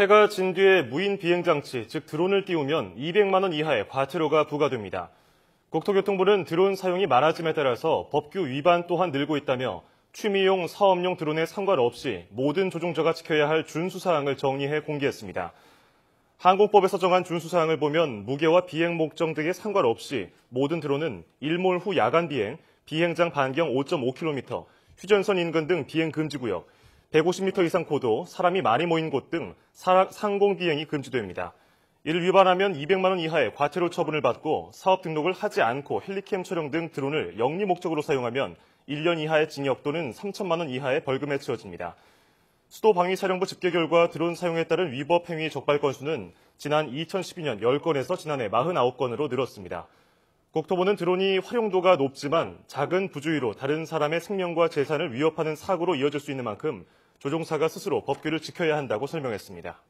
해가 진 뒤에 무인 비행장치, 즉 드론을 띄우면 200만 원 이하의 과태료가 부과됩니다. 국토교통부는 드론 사용이 많아짐에 따라서 법규 위반 또한 늘고 있다며 취미용, 사업용 드론에 상관없이 모든 조종자가 지켜야 할 준수사항을 정리해 공개했습니다. 항공법에서 정한 준수사항을 보면 무게와 비행 목적 등에 상관없이 모든 드론은 일몰 후 야간 비행, 비행장 반경 5.5km, 휴전선 인근 등 비행 금지구역, 150m 이상 고도, 사람이 많이 모인 곳 등 상공 비행이 금지됩니다. 이를 위반하면 200만 원 이하의 과태료 처분을 받고 사업 등록을 하지 않고 헬리캠 촬영 등 드론을 영리 목적으로 사용하면 1년 이하의 징역 또는 3천만 원 이하의 벌금에 처해집니다. 수도방위사령부 집계 결과 드론 사용에 따른 위법 행위 적발 건수는 지난 2012년 10건에서 지난해 49건으로 늘었습니다. 국토부는 드론이 활용도가 높지만 작은 부주의로 다른 사람의 생명과 재산을 위협하는 사고로 이어질 수 있는 만큼 조종사가 스스로 법규를 지켜야 한다고 설명했습니다.